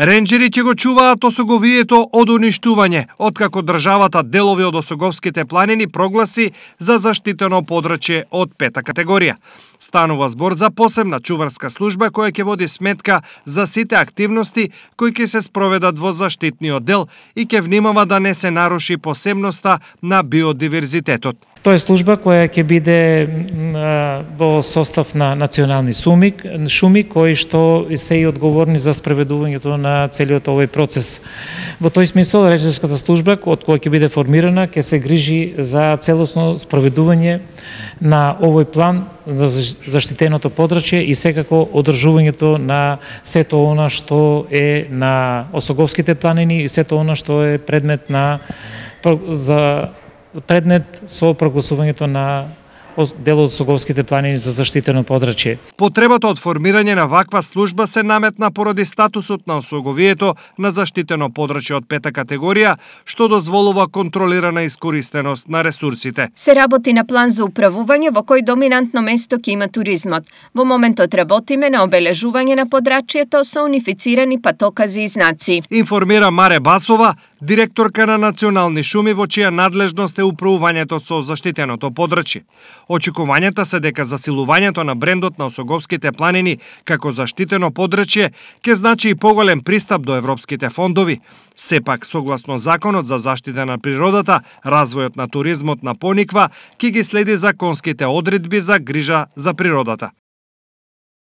Ренджери ќе го чуваат Осоговието од уништување, откако државата делови од Осоговските планини прогласи за заштитено подрачје од пета категорија. Станува збор за посебна чуварска служба која ќе води сметка за сите активности кои ќе се спроведат во заштитниот дел и ќе внимава да не се наруши посебноста на биодиверзитетот. Тоа е служба која ќе биде во состав на национални суми, шуми кои што се и одговорни за спроведувањето на целиот овој процес. Во тој смисол реченската служба од која ќе биде формирана ќе се грижи за целосно спроведување на овој план за заштитеното подрачје и секако одржувањето на сето она што е на Осоговските планини и сето она што е предмет на за преднет со прогласувањето на дел од Соговските планини за заштитено подрачје. Потребата од формирање на ваква служба се наметна поради статусот на Осоговието на заштитено подрачје од пета категорија, што дозволува контролирана искористеност на ресурсите. Се работи на план за управување во кој доминантно место ќе има туризмот. Во моментот работиме на обележување на подрачјето со унифицирани патокази и знаци. Информира Маре Басова, директорка на национални шуми во чија надлежност е управувањето со заштитеното подрачје. Очекувањата се дека засилувањето на брендот на Осоговските планини како заштитено подрачје ке значи и поголем пристап до европските фондови. Сепак, согласно Законот за заштита на природата, развојот на туризмот на Пониква ке ги следи законските одредби за грижа за природата.